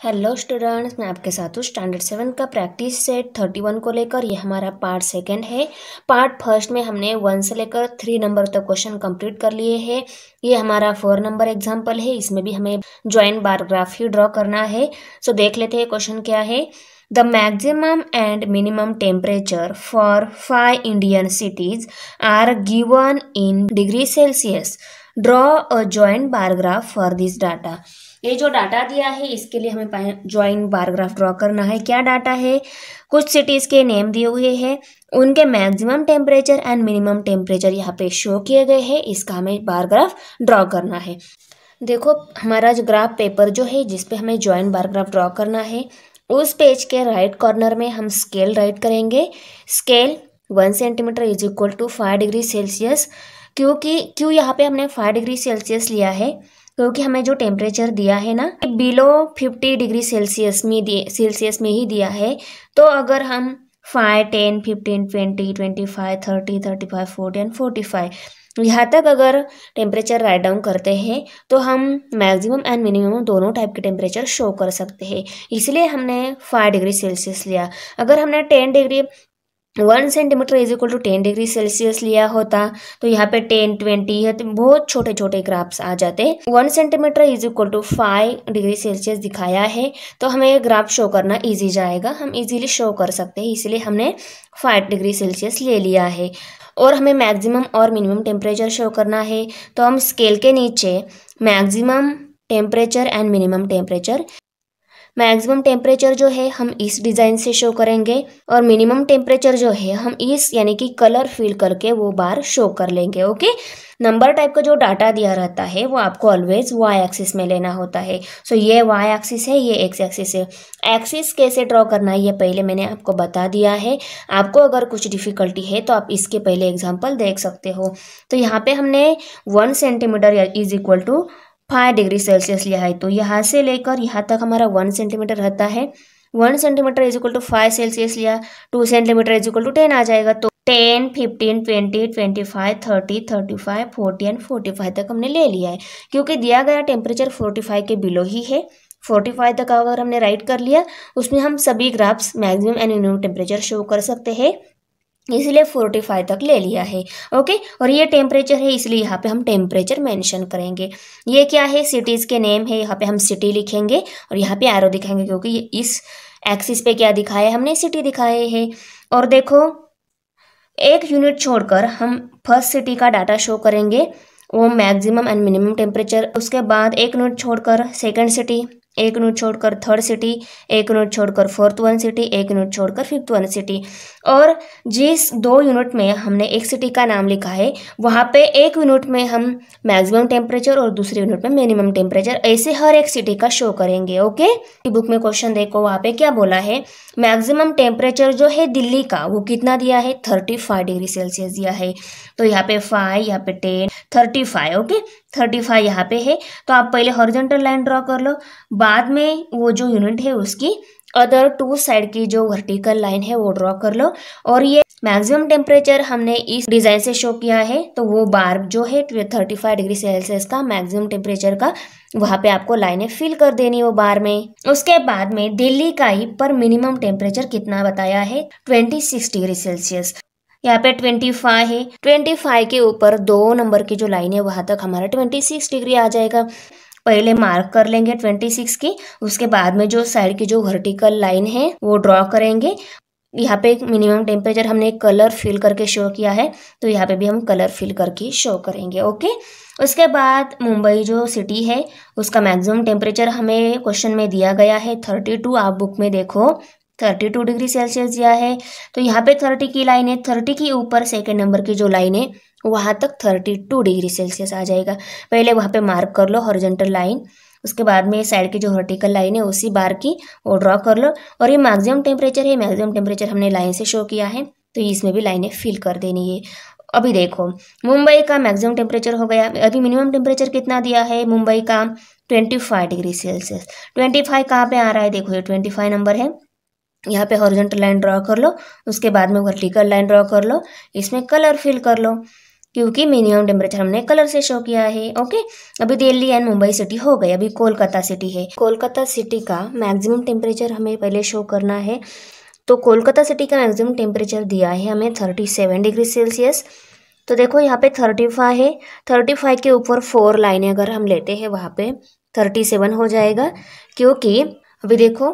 Hello students मैं आपके साथ हूँ स्टैंडर्ड सेवन का प्रैक्टिस सेट थर्टी वन को लेकर यह हमारा पार्ट सेकंड है पार्ट फर्स्ट में हमने वन से लेकर थ्री नंबर तक क्वेश्चन कंप्लीट कर लिए हैं ये हमारा फोर नंबर एग्जांपल है इसमें भी हमें ज्वाइंट बायोग्राफ ही ड्रॉ करना है सो देख लेते हैं क्वेश्चन क्या है the maximum and minimum temperature for five Indian cities are given in degree Celsius draw a joint bar graph for this data ये जो डाटा दिया है इसके लिए हमें ज्वाइन बारग्राफ ड्रॉ करना है क्या डाटा है कुछ सिटीज़ के नेम दिए हुए हैं उनके maximum temperature and minimum temperature यहाँ पे शो किए गए हैं इसका हमें बारग्राफ ड्रॉ करना है देखो हमारा जो ग्राफ पेपर जो है जिसपे हमें ज्वाइन बारग्राफ ड्रॉ करना है उस पेज के राइट कॉर्नर में हम स्केल राइट करेंगे scale one centimetre is equal to five degree Celsius क्योंकि क्यों यहाँ पे हमने फाइव डिग्री सेल्सियस लिया है क्योंकि हमें जो टेम्परेचर दिया है ना बिलो 50 डिग्री सेल्सियस में सेल्सियस में ही दिया है तो अगर हम five ten fifteen twenty twenty five thirty thirty five forty and forty five यहाँ तक अगर टेम्परेचर राइट डाउन करते हैं तो हम मैक्सिमम एंड मिनिमम दोनों टाइप के टेम्परेचर शो कर सकते हैं इसलिए हमने फाइव डिग्री सेल्सियस लिया अगर हमने ten degree one centimetre is equal to ten degree Celsius लिया होता तो यहाँ पे टेन ट्वेंटी है तो बहुत छोटे छोटे ग्राफ्स आ जाते one centimetre is equal to five degree Celsius दिखाया है तो हमें ये ग्राफ शो करना इजी जाएगा हम इजीली शो कर सकते हैं इसलिए हमने फाइव डिग्री सेल्सियस ले लिया है और हमें मैक्सिमम और मिनिमम टेम्परेचर शो करना है तो हम स्केल के नीचे maximum temperature and minimum temperature maximum temperature जो है हम इस डिज़ाइन से शो करेंगे और मिनिमम टेम्परेचर जो है हम इस यानी कि कलर फिल करके वो बार शो कर लेंगे ओके नंबर टाइप का जो डाटा दिया रहता है वो आपको ऑलवेज वाई एक्सिस में लेना होता है सो so, ये वाई एक्सिस है ये एक्स एक्सिस है एक्सिस कैसे ड्रॉ करना है ये पहले मैंने आपको बता दिया है आपको अगर कुछ डिफ़िकल्टी है तो आप इसके पहले एग्जाम्पल देख सकते हो तो यहाँ पे हमने one centimetre is equal to five degree Celsius लिया है तो यहाँ से लेकर यहाँ तक हमारा वन सेंटीमीटर रहता है one centimetre is equal to five Celsius लिया two centimetre is equal to ten आ जाएगा तो ten fifteen twenty twenty five thirty thirty five forty and forty five तक हमने ले लिया है क्योंकि दिया गया टेम्परेचर फोर्टी फाइव के बिलो ही है फोर्टी फाइव तक अगर हमने राइट कर लिया उसमें हम सभी graphs maximum and minimum temperature show कर सकते हैं इसलिए 45 तक ले लिया है ओके और ये टेम्परेचर है इसलिए यहाँ पे हम टेम्परेचर मेंशन करेंगे ये क्या है सिटीज़ के नेम है यहाँ पे हम सिटी लिखेंगे और यहाँ पे एरो दिखाएंगे क्योंकि ये इस एक्सिस पे क्या दिखाया है हमने सिटी दिखाए है और देखो एक यूनिट छोड़कर हम फर्स्ट सिटी का डाटा शो करेंगे वो मैक्सिमम एंड मिनिमम टेम्परेचर उसके बाद एक यूनिट छोड़कर सेकेंड सिटी एक यूनिट छोड़कर थर्ड सिटी एक यूनिट छोड़कर फोर्थ वन सिटी एक यूनिट छोड़कर फिफ्थ वन सिटी और जिस दो यूनिट में हमने एक सिटी का नाम लिखा है वहाँ पे एक यूनिट में हम मैक्सिमम टेम्परेचर और दूसरे यूनिट में मिनिमम टेम्परेचर ऐसे हर एक सिटी का शो करेंगे ओके बुक में क्वेश्चन देखो वहाँ पे क्या बोला है मैक्सिमम टेम्परेचर जो है दिल्ली का वो कितना दिया है थर्टी फाइव डिग्री सेल्सियस दिया है तो यहाँ पे फाइव यहाँ पे ten thirty five okay thirty five यहाँ पे है तो आप पहले हॉरिजेंटल लाइन ड्रॉ कर लो बाद में वो जो यूनिट है उसकी अदर टू साइड की जो वर्टिकल लाइन है वो ड्रॉ कर लो और ये मैक्सिमम टेम्परेचर हमने इस डिज़ाइन से शो किया है तो वो बार जो है थर्टी फाइव डिग्री सेल्सियस का मैक्सिमम टेम्परेचर का वहाँ पे आपको लाइनें फिल कर देनी वो बार में उसके बाद में दिल्ली का ही पर मिनिमम टेम्परेचर कितना बताया है ट्वेंटी सिक्स डिग्री सेल्सियस यहाँ पे ट्वेंटी फाइव है ट्वेंटी फाइव के ऊपर दो नंबर की जो लाइन है वहाँ तक हमारा ट्वेंटी सिक्स डिग्री आ जाएगा पहले मार्क कर लेंगे ट्वेंटी सिक्स की उसके बाद में जो साइड की जो वर्टिकल लाइन है वो ड्रॉ करेंगे यहाँ पे एक मिनिमम टेम्परेचर हमने कलर फिल करके शो किया है तो यहाँ पे भी हम कलर फिल करके शो करेंगे ओके उसके बाद मुंबई जो सिटी है उसका मैक्सिमम टेम्परेचर हमें क्वेश्चन में दिया गया है थर्टी टू आप बुक में देखो थर्टी टू डिग्री सेल्सियस दिया है तो यहाँ पे थर्टी की लाइन है थर्टी के ऊपर सेकेंड नंबर की जो लाइन है वहाँ तक थर्टी टू डिग्री सेल्सियस आ जाएगा पहले वहाँ पे मार्क कर लो हॉरिजेंटल लाइन उसके बाद में साइड की जो वर्टिकल लाइन है उसी बार की वो ड्रॉ कर लो और ये मैक्सिमम टेम्परेचर है मैक्सिमम टेम्परेचर हमने लाइन से शो किया है तो इसमें भी लाइनें फिल कर देनी है अभी देखो मुंबई का मैक्सिमम टेम्परेचर हो गया अभी मिनिमम टेम्परेचर कितना दिया है मुंबई का twenty five degree Celsius twenty five कहाँ पे आ रहा है देखो ये ट्वेंटी फाइव नंबर है यहाँ पे हॉरिजेंटल लाइन ड्रॉ कर लो उसके बाद में वर्टिकल लाइन ड्रॉ कर लो इसमें कलर फिल कर लो क्योंकि मिनिमम टेम्परेचर हमने कलर से शो किया है ओके अभी दिल्ली एंड मुंबई सिटी हो गई अभी कोलकाता सिटी है कोलकाता सिटी का मैक्सिमम टेम्परेचर हमें पहले शो करना है तो कोलकाता सिटी का मैक्सिमम टेम्परेचर दिया है हमें थर्टी सेवन डिग्री सेल्सियस तो देखो यहाँ पे थर्टी फाइव है थर्टी फाइव के ऊपर फोर लाइनें अगर हम लेते हैं वहाँ पे थर्टी सेवन हो जाएगा क्योंकि अभी देखो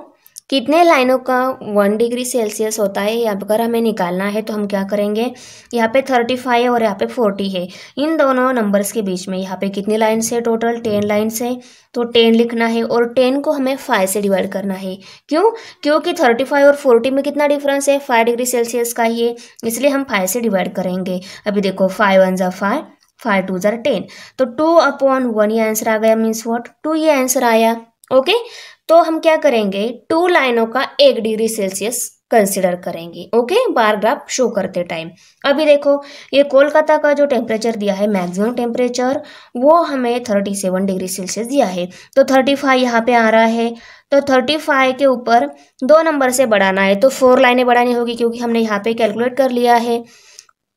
कितने लाइनों का वन डिग्री सेल्सियस होता है यहाँ पर हमें निकालना है तो हम क्या करेंगे यहाँ पे थर्टी फाइव और यहाँ पे फोर्टी है इन दोनों नंबर्स के बीच में यहाँ पे कितनी लाइन्स है टोटल टेन लाइन्स है तो टेन लिखना है और टेन को हमें फाइव से डिवाइड करना है क्यों क्योंकि थर्टी फाइव और फोर्टी में कितना डिफरेंस है फाइव डिग्री सेल्सियस का ही है इसलिए हम फाइव से डिवाइड करेंगे अभी देखो फाइव वन ज़ा फाइव फाइव टू ज़ा टेन तो टू अपॉन वन ये आंसर आ गया मीन्स वॉट टू ये आंसर आया ओके okay? तो हम क्या करेंगे टू लाइनों का एक डिग्री सेल्सियस कंसिडर करेंगे ओके बार ग्राफ शो करते टाइम अभी देखो ये कोलकाता का जो टेम्परेचर दिया है मैक्सिमम टेम्परेचर वो हमें थर्टी सेवन डिग्री सेल्सियस दिया है तो थर्टी फाइव यहाँ पे आ रहा है तो थर्टी फाइव के ऊपर दो नंबर से बढ़ाना है तो फोर लाइनें बढ़ानी होगी क्योंकि हमने यहाँ पे कैलकुलेट कर लिया है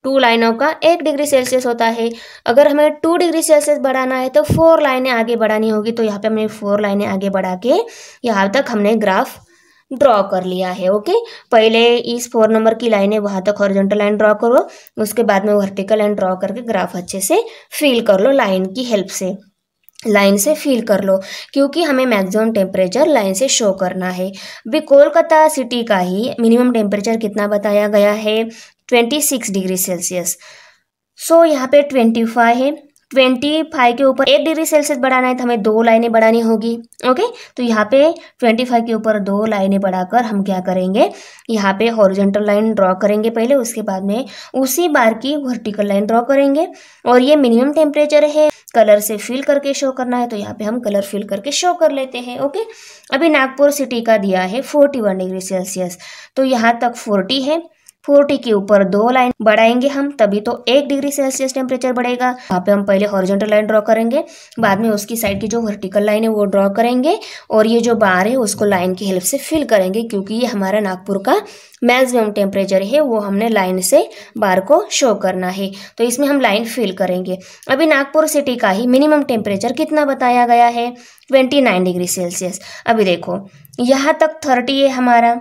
टू लाइनों का एक डिग्री सेल्सियस होता है अगर हमें टू डिग्री सेल्सियस बढ़ाना है तो फोर लाइनें आगे बढ़ानी होगी तो यहाँ पे हमने फोर लाइनें आगे बढ़ा के यहाँ तक हमने ग्राफ ड्रॉ कर लिया है ओके पहले इस फोर नंबर की लाइनें वहाँ तक हॉरिजॉन्टल लाइन ड्रॉ करो उसके बाद में वर्टिकल लाइन ड्रॉ करके ग्राफ अच्छे से फील कर लो लाइन की हेल्प से लाइन से फील कर लो क्योंकि हमें मैक्सिमम टेम्परेचर लाइन से शो करना है भी कोलकाता सिटी का ही मिनिमम टेम्परेचर कितना बताया गया है twenty six degree Celsius so यहाँ पे ट्वेंटी फाइव है ट्वेंटी फाइव के ऊपर एक डिग्री सेल्सियस बढ़ाना है तो हमें दो लाइनें बढ़ानी होगी ओके तो यहाँ पे ट्वेंटी फाइव के ऊपर दो लाइनें बढ़ाकर हम क्या करेंगे यहाँ पे हॉरिजेंटल लाइन ड्रॉ करेंगे पहले उसके बाद में उसी बार की वर्टिकल लाइन ड्रॉ करेंगे और ये मिनिमम टेम्परेचर है कलर से फिल करके शो करना है तो यहाँ पे हम कलर फिल करके शो कर लेते हैं ओके अभी नागपुर सिटी का दिया है फोर्टी वन डिग्री सेल्सियस तो यहाँ तक फोर्टी है फोर्टी के ऊपर दो लाइन बढ़ाएंगे हम तभी तो एक डिग्री सेल्सियस टेम्परेचर बढ़ेगा यहाँ पे हम पहले हॉरिजॉन्टल लाइन ड्रॉ करेंगे बाद में उसकी साइड की जो वर्टिकल लाइन है वो ड्रॉ करेंगे और ये जो बार है उसको लाइन की हेल्प से फिल करेंगे क्योंकि ये हमारा नागपुर का मैक्सिमम टेम्परेचर है वो हमने लाइन से बार को शो करना है तो इसमें हम लाइन फिल करेंगे अभी नागपुर सिटी का ही मिनिमम टेम्परेचर कितना बताया गया है ट्वेंटी डिग्री सेल्सियस अभी देखो यहाँ तक थर्टी है हमारा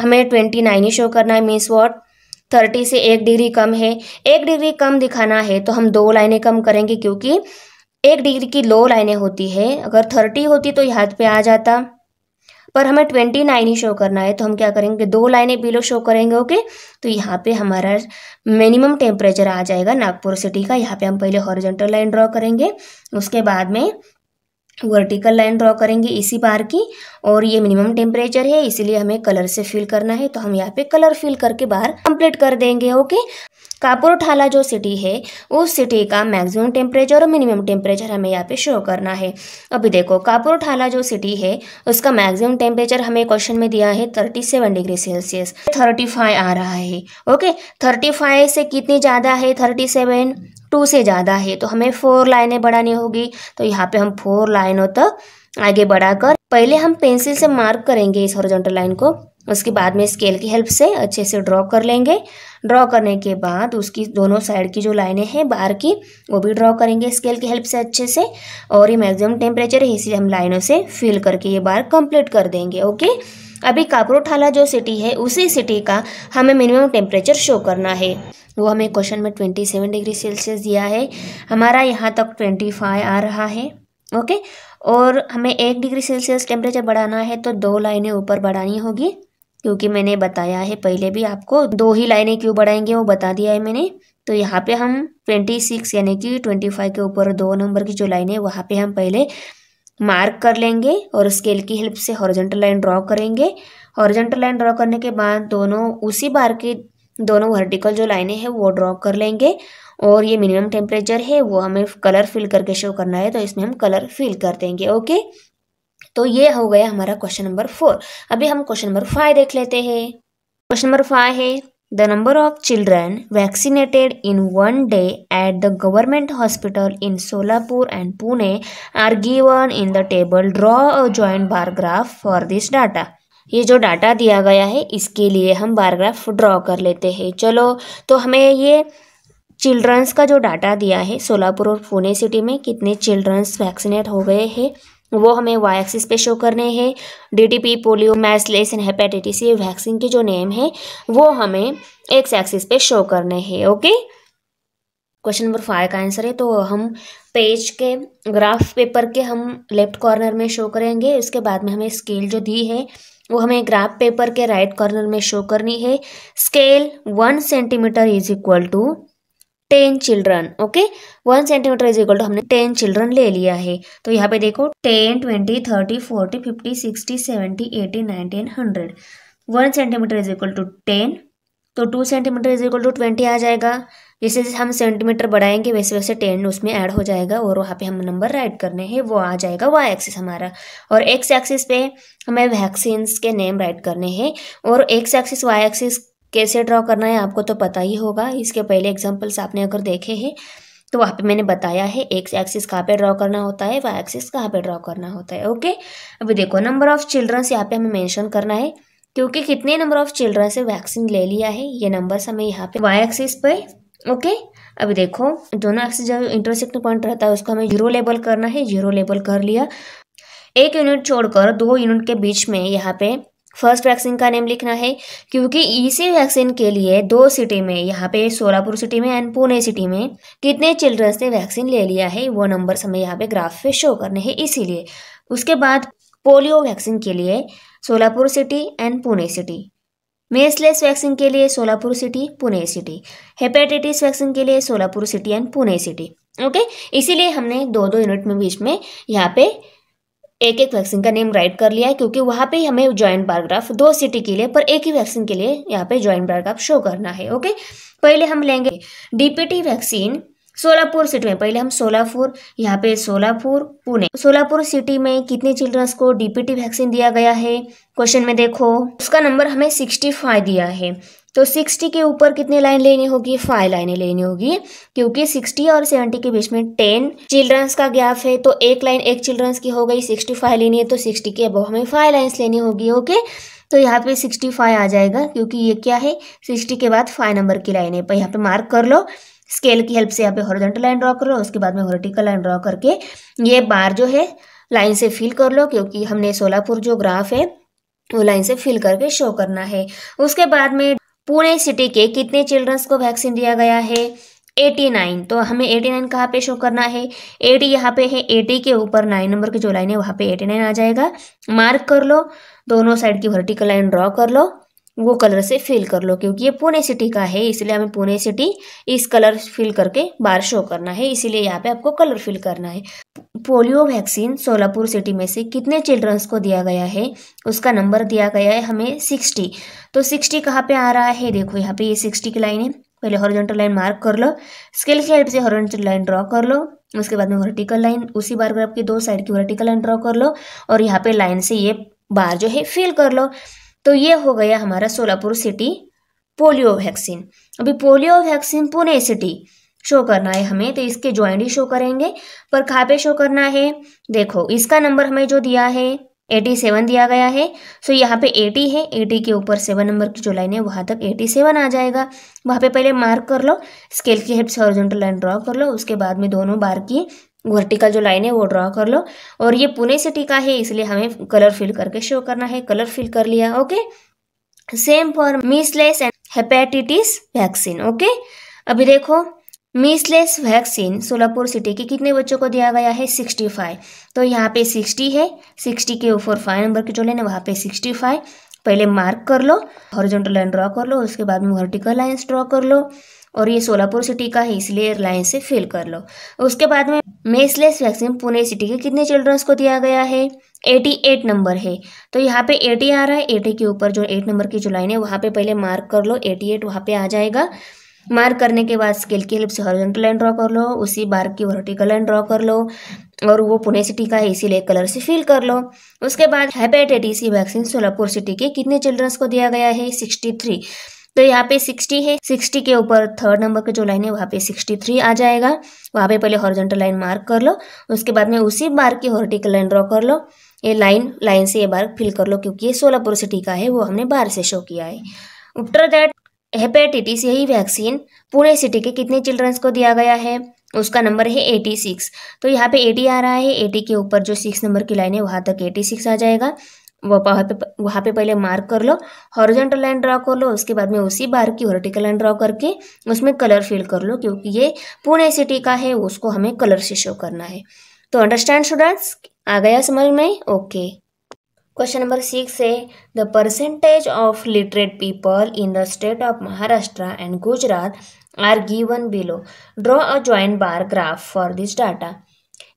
हमें ट्वेंटी नाइन ही शो करना है मीन्स वॉट थर्टी से एक डिग्री कम है एक डिग्री कम दिखाना है तो हम दो लाइनें कम करेंगे क्योंकि एक डिग्री की लो लाइनें होती है अगर थर्टी होती तो यहाँ पे आ जाता पर हमें ट्वेंटी नाइन ही शो करना है तो हम क्या करेंगे दो लाइनें बिलो शो करेंगे ओके तो यहाँ पे हमारा मिनिमम टेम्परेचर आ जाएगा नागपुर सिटी का यहाँ पे हम पहले हॉरिजेंटल लाइन ड्रॉ करेंगे उसके बाद में वर्टिकल लाइन ड्रॉ करेंगे इसी बार की और ये मिनिमम टेम्परेचर है इसीलिए हमें कलर से फिल करना है तो हम यहाँ पे कलर फिल करके बाहर कंप्लीट कर देंगे ओके कापुरठाला जो सिटी है उस सिटी का मैक्सिमम टेम्परेचर और मिनिमम टेम्परेचर हमें यहाँ पे शो करना है अभी देखो कापुरठाला जो सिटी है उसका मैक्सिमम टेम्परेचर हमें क्वेश्चन में दिया है thirty seven degree Celsius thirty five आ रहा है ओके थर्टी फाइव से कितनी ज़्यादा है थर्टी सेवन टू से ज़्यादा है तो हमें फोर लाइनें बढ़ानी होगी तो यहाँ पे हम फोर लाइनों तक आगे बढ़ाकर पहले हम पेंसिल से मार्क करेंगे इस हॉरिजॉन्टल लाइन को उसके बाद में स्केल की हेल्प से अच्छे से ड्रॉ कर लेंगे ड्रॉ करने के बाद उसकी दोनों साइड की जो लाइनें हैं बाहर की वो भी ड्रॉ करेंगे स्केल की हेल्प से अच्छे से और ये मैक्सिमम टेम्परेचर है इसी हम लाइनों से फिल करके ये बार कंप्लीट कर देंगे ओके अभी काकरोठाला जो सिटी है उसी सिटी का हमें मिनिमम टेम्परेचर शो करना है वो हमें क्वेश्चन में ट्वेंटी डिग्री सेल्सियस दिया है हमारा यहाँ तक ट्वेंटी आ रहा है ओके और हमें एक डिग्री सेल्सियस टेम्परेचर बढ़ाना है तो दो लाइनें ऊपर बढ़ानी होगी क्योंकि मैंने बताया है पहले भी आपको दो ही लाइनें क्यों बढ़ाएंगे वो बता दिया है मैंने तो यहाँ पे हम ट्वेंटी सिक्स यानी कि ट्वेंटी फाइव के ऊपर दो नंबर की जो लाइनें है वहाँ पे हम पहले मार्क कर लेंगे और स्केल की हेल्प से हॉरिजेंटल लाइन ड्रॉ करेंगे हॉर्जेंटल लाइन ड्रॉ करने के बाद दोनों उसी बार की दोनों वर्टिकल जो लाइनें हैं वो ड्रॉ कर लेंगे और ये मिनिमम टेम्परेचर है वो हमें कलर फिल करके शो करना है तो इसमें हम कलर फिल कर देंगे ओके तो ये हो गया हमारा क्वेश्चन नंबर फोर अभी हम क्वेश्चन नंबर फाइव देख लेते हैं क्वेश्चन नंबर फाइव है the number of children vaccinated in one day at the government hospital in Solapur and Pune are given in the table draw a joint bar graph for this data ये जो data दिया गया है इसके लिए हम बारग्राफ ड्रॉ कर लेते हैं चलो तो हमें ये चिल्ड्रंस का जो डाटा दिया है सोलापुर और पुणे सिटी में कितने चिल्ड्रंस वैक्सीनेट हो गए हैं वो हमें वाई एक्सिस पे शो करने हैं P polio measles and hepatitis ये वैक्सीन के जो नेम है वो हमें एक्स एक्सिस पे शो करने हैं ओके क्वेश्चन नंबर फाइव का आंसर है तो हम पेज के ग्राफ पेपर के हम लेफ्ट कॉर्नर में शो करेंगे उसके बाद में हमें स्केल जो दी है वो हमें ग्राफ पेपर के राइट कॉर्नर में शो करनी है scale one centimetre is equal to ten children okay one centimetre is equal to हमने टेन चिल्ड्रन ले लिया है तो यहाँ पे देखो ten twenty thirty forty fifty sixty seventy eighty nineteen hundred one centimetre is equal to ten तो two centimetre is equal to twenty आ जाएगा जैसे जैसे हम सेंटीमीटर बढ़ाएंगे वैसे वैसे टेन उसमें ऐड हो जाएगा और वहाँ पे हम नंबर राइट करने हैं वो आ जाएगा वाई एक्सिस हमारा और एक्स एक्सिस पे हमें वैक्सीन्स के नेम राइट करने हैं और एक्स एक्सिस वाई एक्सिस कैसे ड्रॉ करना है आपको तो पता ही होगा इसके पहले एग्जाम्पल्स आपने अगर देखे हैं तो वहाँ पे मैंने बताया है एक एक्सिस कहाँ पे ड्रॉ करना होता है वाई एक्सिस कहाँ पे ड्रॉ करना होता है ओके अभी देखो नंबर ऑफ चिल्ड्रंस यहाँ पे हमें मेंशन करना है क्योंकि कितने नंबर ऑफ चिल्ड्रंस से वैक्सीन ले लिया है ये नंबर्स हमें यहाँ पे वाई एक्सिस पे ओके अभी देखो दोनों एक्सिस जो इंटरसेक्ट पॉइंट रहता है उसको हमें जीरो लेबल करना है जीरो लेबल कर लिया एक यूनिट छोड़कर दो यूनिट के बीच में यहाँ पे फर्स्ट वैक्सीन का नेम लिखना है क्योंकि इसी वैक्सीन के लिए दो सिटी में यहाँ पे सोलापुर सिटी में एंड पुणे सिटी में कितने चिल्ड्रंस ने वैक्सीन ले लिया है वो नंबर हमें यहाँ पे ग्राफ पे शो करने हैं इसीलिए उसके बाद पोलियो वैक्सीन के लिए Solapur city and Pune city measles vaccine के लिए Solapur city Pune city hepatitis vaccine के लिए Solapur city and Pune city okay इसीलिए हमने दो दो यूनिट में बीच में यहाँ पे एक एक वैक्सीन का नेम राइट कर लिया है क्योंकि वहाँ पे हमें ज्वाइंट बायोग्राफ दो सिटी के लिए पर एक ही वैक्सीन के लिए यहाँ पे ज्वाइंट बायोग्राफ शो करना है ओके पहले हम लेंगे डीपीटी वैक्सीन सोलापुर सिटी में पहले हम सोलापुर यहाँ पे सोलापुर पुणे सोलापुर सिटी में कितने चिल्ड्रंस को डीपीटी वैक्सीन दिया गया है क्वेश्चन में देखो उसका नंबर हमें सिक्सटी फाइव दिया है तो सिक्सटी के ऊपर कितने लाइन लेनी होगी फाइव लाइनें लेनी होगी क्योंकि सिक्सटी और सेवेंटी के बीच में टेन चिल्ड्रंस का गैप है तो एक लाइन एक चिल्ड्रंस की हो गई सिक्सटी फाइव लेनी है तो सिक्सटी के अब हमें फाइव लाइन्स लेनी होगी ओके तो यहाँ पे सिक्सटी फाइव आ जाएगा क्योंकि ये क्या है सिक्सटी के बाद फाइव नंबर की लाइन है पर यहाँ पे मार्क कर लो स्केल की हेल्प से यहाँ पे हॉरिजॉन्टल लाइन ड्रॉ कर लो उसके बाद में वर्टिकल लाइन ड्रॉ करके ये बार जो है लाइन से फिल कर लो क्योंकि हमने सोलापुर जो ग्राफ है वो लाइन से फिल करके शो करना है उसके बाद में पुणे सिटी के कितने चिल्ड्रंस को वैक्सीन दिया गया है 89 तो हमें 89 कहाँ पे शो करना है 80 यहाँ पे है 80 के ऊपर 9 नंबर की जो लाइन है वहाँ पे 89 आ जाएगा मार्क कर लो दोनों साइड की वर्टिकल लाइन ड्रॉ कर लो वो कलर से फिल कर लो क्योंकि ये पुणे सिटी का है इसलिए हमें पुणे सिटी इस कलर फिल करके बार शो करना है इसीलिए यहाँ पे आपको कलर फिल करना है पोलियो वैक्सीन सोलापुर सिटी में से कितने चिल्ड्रंस को दिया गया है उसका नंबर दिया गया है हमें सिक्सटी तो सिक्सटी कहाँ पे आ रहा है देखो यहाँ पे ये सिक्सटी की लाइन है पहले हॉरिजॉन्टल लाइन मार्क कर लो स्केल की हेल्प से हॉरिजॉन्टल लाइन ड्रॉ कर लो उसके बाद में वर्टिकल लाइन उसी बार ग्राफ की दो साइड की वर्टिकल लाइन ड्रॉ कर लो और यहाँ पे लाइन से ये बार जो है फिल कर लो तो ये हो गया हमारा सोलापुर सिटी पोलियो वैक्सीन अभी polio vaccine Pune city show करना है हमें तो इसके ज्वाइंट ही शो करेंगे पर कहाँ पे शो करना है देखो इसका नंबर हमें जो दिया है एटी सेवन दिया गया है सो यहाँ पे एटी है एटी के ऊपर सेवन नंबर की जो लाइन है वहाँ तक एटी सेवन आ जाएगा वहाँ पे पहले मार्क कर लो स्केल की हेल्प से हॉरिजॉन्टल लाइन ड्रॉ कर लो उसके बाद में दोनों बार की वर्टिकल जो लाइन है वो ड्रॉ कर लो और ये पुणे सिटी का है इसलिए हमें कलर फिल करके शो करना है कलर फिल कर लिया okay same for measles and hepatitis vaccine okay अभी देखो मिसलेस वैक्सीन सोलापुर सिटी के कितने बच्चों को दिया गया है 65 तो यहाँ पे 60 है 60 के ऊपर फाइव नंबर के जो लेने वहाँ पे 65 पहले मार्क कर लो हॉरिजॉन्टल लाइन ड्रॉ कर लो उसके बाद में वर्टिकल लाइन ड्रॉ कर लो और ये सोलापुर सिटी का है इसलिए एयरलाइंस से फिल कर लो उसके बाद में मेसलेस वैक्सीन पुणे सिटी के कितने चिल्ड्रंस को दिया गया है 88 नंबर है तो यहाँ पे 80 आ रहा है 80 के ऊपर जो 8 नंबर की जो लाइन है वहाँ पे पहले मार्क कर लो 88 एट वहाँ पे आ जाएगा मार्क करने के बाद स्केल की हेल्प से हॉरिजॉन्टल लाइन ड्रॉ कर लो उसी बार की वर्टिकल लाइन ड्रॉ कर लो और वो पुणे सिटी का है इसीलिए कलर से फिल कर लो उसके बाद हेपेटाइटिस वैक्सीन सोलापुर सिटी के कितने चिल्ड्रंस को दिया गया है सिक्सटी थ्री तो यहाँ पे सिक्सटी है सिक्सटी के ऊपर थर्ड नंबर का जो लाइन है वहाँ पे सिक्सटी थ्री आ जाएगा वहाँ पे पहले हॉर्जेंटल लाइन मार्क कर लो उसके बाद में उसी बार की हॉर्टिकल लाइन ड्रॉ कर लो ये लाइन लाइन से ये बार फिल कर लो क्योंकि ये सोलापुर सिटी का है वो हमने बाहर से शो किया है उपटर दैट हेपेटाइटिस यही वैक्सीन पुणे सिटी के कितने चिल्ड्रंस को दिया गया है उसका नंबर है एटी सिक्स तो यहाँ पे एटी आ रहा है एटी के ऊपर जो सिक्स नंबर की लाइन है वहाँ तक एटी सिक्स आ जाएगा वहाँ पे वहाँ पे पहले मार्क कर लो हॉरिजेंटल लाइन ड्रॉ कर लो उसके बाद में उसी बार की वर्टिकल लाइन ड्रॉ करके उसमें कलर फिल कर लो क्योंकि ये पुणे सिटी का है उसको हमें कलर से शो करना है तो अंडरस्टैंड स्टूडेंट्स आ गया समझ में ओके क्वेश्चन नंबर सिक्स है the percentage of literate people in the state of Maharashtra and Gujarat are given below draw a joint bar graph for this data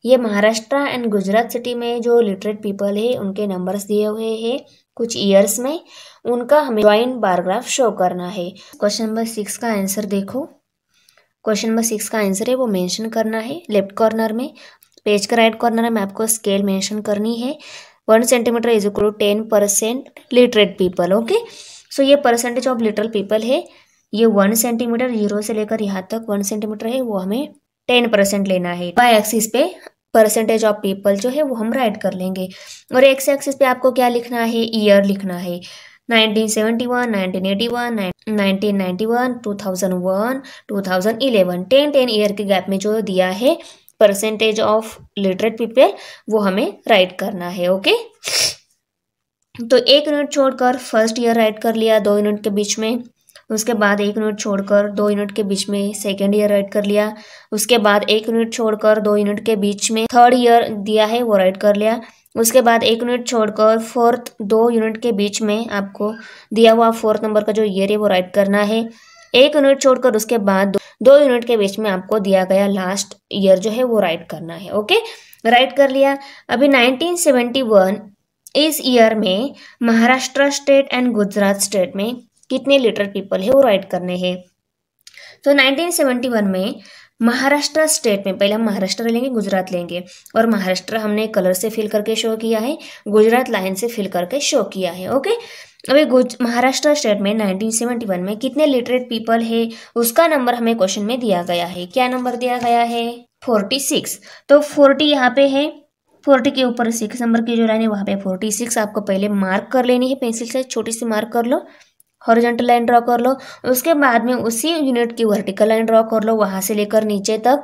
ये महाराष्ट्र एंड गुजरात सिटी में जो लिटरेट पीपल है उनके numbers दिए हुए हैं कुछ ईयर्स में उनका हमें ज्वाइंट बारग्राफ शो करना है क्वेश्चन नंबर सिक्स का आंसर देखो क्वेश्चन नंबर सिक्स का आंसर है वो मेंशन करना है लेफ्ट कॉर्नर में पेज का राइट कॉर्नर में आपको स्केल मेंशन करनी है one centimetre is equal to ten percent literate people okay so ये परसेंटेज ऑफ लिटरल पीपल है ये वन सेंटीमीटर जीरो से लेकर यहाँ तक वन सेंटीमीटर है वो हमें टेन परसेंट लेना है वाई एक्सिस पे परसेंटेज ऑफ पीपल जो है वो हम राइट कर लेंगे और एक्स एक्सिस पे आपको क्या लिखना है ईयर लिखना है 1971, 1981, 1991, 2001, 2011, 10 10 ईयर के गैप में जो दिया है परसेंटेज ऑफ लिटरेट पीपल वो हमें राइट करना है ओके तो एक यूनिट छोड़कर फर्स्ट ईयर राइट कर लिया दो यूनिट के बीच में उसके बाद एक यूनिट छोड़कर दो यूनिट के बीच में सेकेंड ईयर राइट कर लिया उसके बाद एक यूनिट छोड़कर दो यूनिट के बीच में थर्ड ईयर दिया है वो राइट कर लिया उसके बाद एक यूनिट छोड़कर फोर्थ दो यूनिट के बीच में आपको दिया हुआ फोर्थ नंबर का जो ईयर है वो राइट करना है एक यूनिट छोड़कर उसके बाद दो यूनिट के बीच में आपको दिया गया लास्ट ईयर जो है वो राइट करना है ओके राइट कर लिया अभी 1971 इस ईयर में Maharashtra state and Gujarat state में कितने लीटर पीपल है वो राइट करने हैं तो 1971 में महाराष्ट्र स्टेट में पहले हम महाराष्ट्र लेंगे गुजरात लेंगे और महाराष्ट्र हमने कलर से फिल करके शो किया है गुजरात लाइन से फिल करके शो किया है ओके अभी महाराष्ट्र स्टेट में 1971 में कितने लिटरेट पीपल है उसका नंबर हमें क्वेश्चन में दिया गया है क्या नंबर दिया गया है 46 तो 40 यहाँ पे है 40 के ऊपर सिक्स नंबर की जो लाइन है वहाँ पे 46 आपको पहले मार्क कर लेनी है पेंसिल से छोटी सी मार्क कर लो हॉरिजेंटल लाइन ड्रॉ कर लो उसके बाद में उसी यूनिट की वर्टिकल लाइन ड्रॉ कर लो वहाँ से लेकर नीचे तक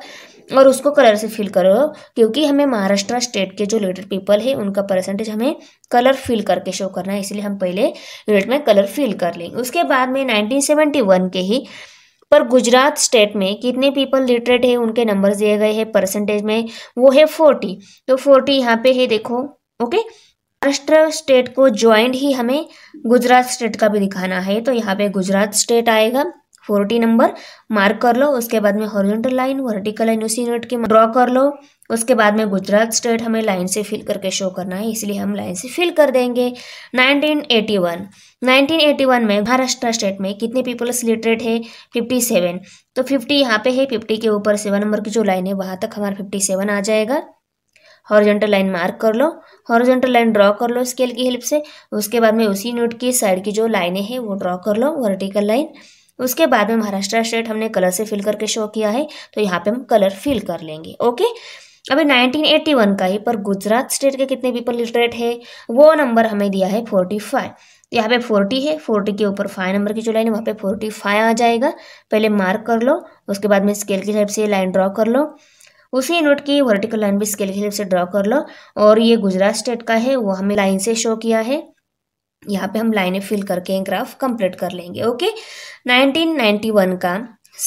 और उसको कलर से फिल करो क्योंकि हमें महाराष्ट्र स्टेट के जो रिलेटेड पीपल है उनका परसेंटेज हमें कलर फिल करके शो करना है इसलिए हम पहले यूनिट में कलर फिल कर लेंगे उसके बाद में नाइनटीन के ही पर गुजरात स्टेट में कितने पीपल लिटरेट है उनके नंबर दिए गए हैं परसेंटेज में वो है फोर्टी तो फोर्टी यहाँ पे है देखो ओके महाराष्ट्र स्टेट को ज्वाइंट ही हमें गुजरात स्टेट का भी दिखाना है तो यहाँ पे गुजरात स्टेट आएगा फोर्टी नंबर मार्क कर लो उसके बाद में हॉरिजॉन्टल लाइन वर्टिकल लाइन उसी यूनिट के ड्रॉ कर लो उसके बाद में गुजरात स्टेट हमें लाइन से फिल करके शो करना है इसलिए हम लाइन से फिल कर देंगे 1981 1981 में महाराष्ट्र स्टेट में कितने पीपल्स लिटरेट है 57 तो 50 यहाँ पे है 50 के ऊपर सेवन नंबर की जो लाइन है वहाँ तक हमारा 57 आ जाएगा हॉरिजेंटल लाइन मार्क कर लो हॉरिजेंटल लाइन ड्रॉ कर लो स्केल की हेल्प से उसके बाद में उसी नोट की साइड की जो लाइनें हैं वो ड्रॉ कर लो वर्टिकल लाइन उसके बाद में महाराष्ट्र स्टेट हमने कलर से फिल करके शो किया है तो यहाँ पे हम कलर फिल कर लेंगे ओके अभी 1981 का ही पर गुजरात स्टेट के कितने पीपल लिटरेट है वो नंबर हमें दिया है फोर्टी फाइव यहाँ पे फोर्टी है फोर्टी के ऊपर फाइव नंबर की जो लाइन है वहाँ पे फोर्टी फाइव आ जाएगा पहले मार्क कर लो उसके बाद में स्केल की हेल्प से लाइन ड्रॉ कर लो उसी नोट की वर्टिकल लाइन भी स्केल के हेल्प से ड्रॉ कर लो और ये गुजरात स्टेट का है वो हमें लाइन से शो किया है यहाँ पे हम लाइनें फिल करके ग्राफ कंप्लीट कर लेंगे ओके 1991 का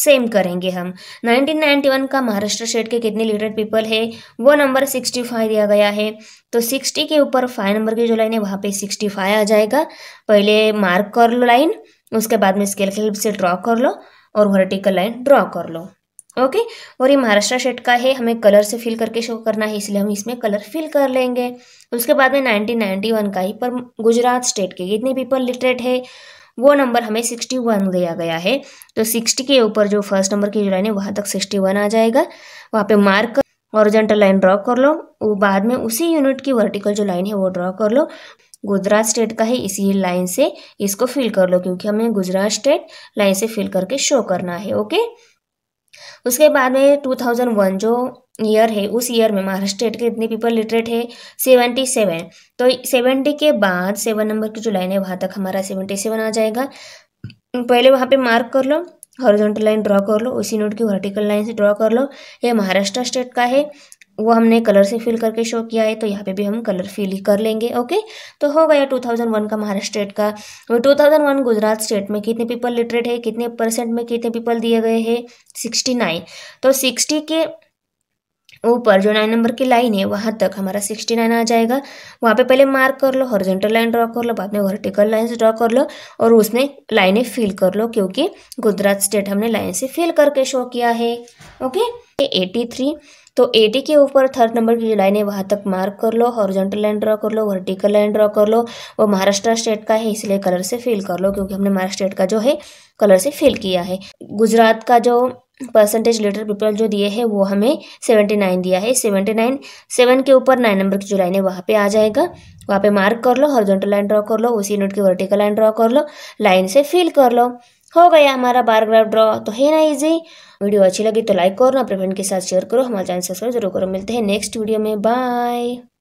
सेम करेंगे हम 1991 का महाराष्ट्र स्टेट के कितने लिटरेट पीपल है वो नंबर 65 दिया गया है तो 60 के ऊपर फाइव नंबर की जो लाइन है वहाँ पे 65 आ जाएगा पहले मार्क कर लो लाइन उसके बाद में स्केल के हेल्प से ड्रॉ कर लो और वर्टिकल लाइन ड्रॉ कर लो ओके और ये महाराष्ट्र शेड का है हमें कलर से फिल करके शो करना है इसलिए हम इसमें कलर फिल कर लेंगे उसके बाद में नाइनटीन वन का ही पर गुजरात स्टेट के इतने पीपल लिटरेट है वो नंबर हमें सिक्सटी वन दिया गया है तो सिक्सटी के ऊपर जो फर्स्ट नंबर की जो लाइन है वहाँ तक वन आ जाएगा वहाँ पे मार्क ओरिजेंटल लाइन ड्रॉ कर लो वो बाद में उसी यूनिट की वर्टिकल जो लाइन है वो ड्रॉ कर लो गुजरात स्टेट का है इसी लाइन से इसको फिल कर लो क्योंकि हमें गुजरात स्टेट लाइन से फिल करके शो करना है ओके उसके बाद में टू थाउजेंड वन जो ईयर है उस ईयर में महाराष्ट्र स्टेट के इतने पीपल लिटरेट है सेवेंटी सेवन तो सेवेंटी के बाद सेवन नंबर की जो लाइन है वहाँ तक हमारा सेवेंटी सेवन आ जाएगा पहले वहाँ पे मार्क कर लो हॉरिजॉन्टल लाइन ड्रॉ कर लो उसी नोट की वर्टिकल लाइन से ड्रॉ कर लो ये महाराष्ट्र स्टेट का है वो हमने कलर से फिल करके शो किया है तो यहाँ पे भी हम कलर फिल ही कर लेंगे ओके तो हो गया 2001 का महाराष्ट्र स्टेट का 2001 गुजरात स्टेट में कितने पीपल लिटरेट है कितने परसेंट में कितने पीपल दिए गए हैं 69 तो 60 के ऊपर जो नाइन नंबर की लाइन है वहाँ तक हमारा सिक्सटी नाइन आ जाएगा वहाँ पे पहले मार्क कर लो हॉर्जेंटल लाइन ड्रॉ कर लो बाद में वर्टिकल लाइन ड्रॉ कर लो और उसने लाइनें फिल कर लो क्योंकि गुजरात स्टेट हमने लाइन से फिल करके शो किया है ओके एटी थ्री तो एटी के ऊपर थर्ड नंबर की जो लाइन है वहाँ तक मार्क कर लो हॉर्जेंटल लाइन ड्रॉ कर लो वर्टिकल लाइन ड्रॉ कर लो वो महाराष्ट्र स्टेट का है इसलिए कलर से फिल कर लो क्योंकि हमने महाराष्ट्र स्टेट का जो है कलर से फिल किया है गुजरात का जो परसेंटेज लेटर पीपल जो दिए हैं वो हमें सेवेंटी नाइन दिया है सेवेंटी नाइन सेवन के ऊपर नाइन नंबर की जो लाइन है वहाँ पे आ जाएगा वहाँ पे मार्क कर लो हॉर्जोंटल लाइन ड्रॉ कर लो उसी नोट की वर्टिकल लाइन ड्रॉ कर लो लाइन से फिल कर लो हो गया हमारा बार ग्राफ ड्रॉ तो है ना इजी वीडियो अच्छी लगी तो लाइक करो और अपने फ्रेंड के साथ शेयर करो हमारे चैनल सब्सक्राइब जरूर करो मिलते हैं नेक्स्ट वीडियो में बाय